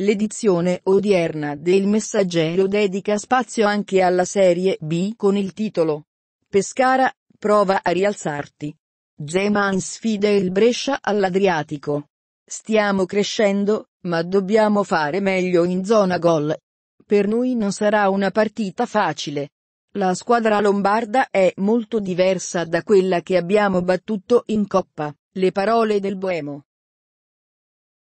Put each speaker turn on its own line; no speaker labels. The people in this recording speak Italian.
L'edizione odierna del Messaggero dedica spazio anche alla Serie B con il titolo Pescara, prova a rialzarti. Zeman sfida il Brescia all'Adriatico. Stiamo crescendo, ma dobbiamo fare meglio in zona gol. Per noi non sarà una partita facile. La squadra lombarda è molto diversa da quella che abbiamo battuto in coppa. Le parole del Boemo.